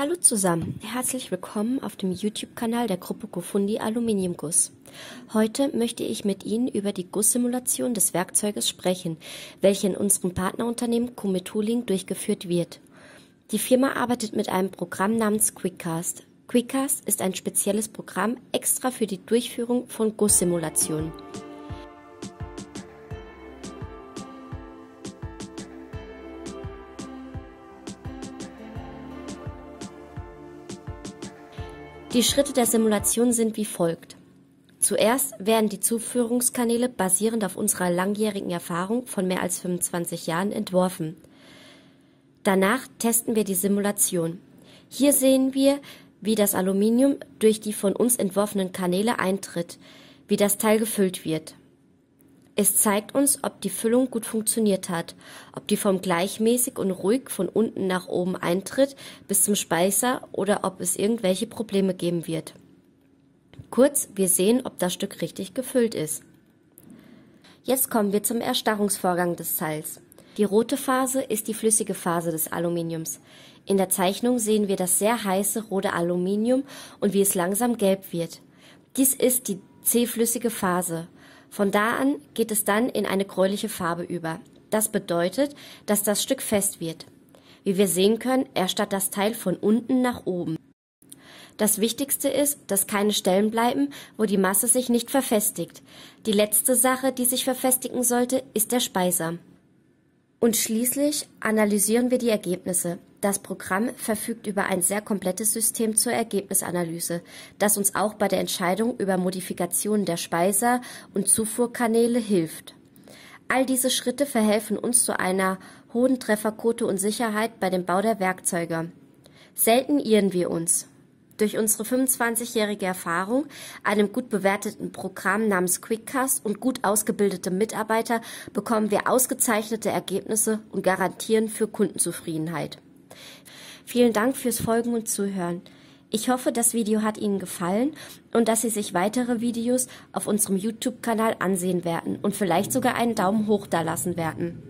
Hallo zusammen, herzlich willkommen auf dem YouTube-Kanal der Gruppe Gofundi Aluminiumguss. Heute möchte ich mit Ihnen über die Gusssimulation des Werkzeuges sprechen, welche in unserem Partnerunternehmen Cometooling durchgeführt wird. Die Firma arbeitet mit einem Programm namens Quickcast. Quickcast ist ein spezielles Programm extra für die Durchführung von Gusssimulationen. Die Schritte der Simulation sind wie folgt. Zuerst werden die Zuführungskanäle basierend auf unserer langjährigen Erfahrung von mehr als 25 Jahren entworfen. Danach testen wir die Simulation. Hier sehen wir, wie das Aluminium durch die von uns entworfenen Kanäle eintritt, wie das Teil gefüllt wird. Es zeigt uns, ob die Füllung gut funktioniert hat, ob die Form gleichmäßig und ruhig von unten nach oben eintritt bis zum Speiser oder ob es irgendwelche Probleme geben wird. Kurz, wir sehen, ob das Stück richtig gefüllt ist. Jetzt kommen wir zum Erstarrungsvorgang des Teils. Die rote Phase ist die flüssige Phase des Aluminiums. In der Zeichnung sehen wir das sehr heiße rote Aluminium und wie es langsam gelb wird. Dies ist die C-flüssige Phase. Von da an geht es dann in eine gräuliche Farbe über. Das bedeutet, dass das Stück fest wird. Wie wir sehen können, erstarrt das Teil von unten nach oben. Das Wichtigste ist, dass keine Stellen bleiben, wo die Masse sich nicht verfestigt. Die letzte Sache, die sich verfestigen sollte, ist der Speiser. Und schließlich analysieren wir die Ergebnisse. Das Programm verfügt über ein sehr komplettes System zur Ergebnisanalyse, das uns auch bei der Entscheidung über Modifikationen der Speiser und Zufuhrkanäle hilft. All diese Schritte verhelfen uns zu einer hohen Trefferquote und Sicherheit bei dem Bau der Werkzeuge. Selten irren wir uns durch unsere 25-jährige Erfahrung, einem gut bewerteten Programm namens Quickcast und gut ausgebildete Mitarbeiter bekommen wir ausgezeichnete Ergebnisse und garantieren für Kundenzufriedenheit. Vielen Dank fürs Folgen und Zuhören. Ich hoffe, das Video hat Ihnen gefallen und dass Sie sich weitere Videos auf unserem YouTube-Kanal ansehen werden und vielleicht sogar einen Daumen hoch dalassen werden.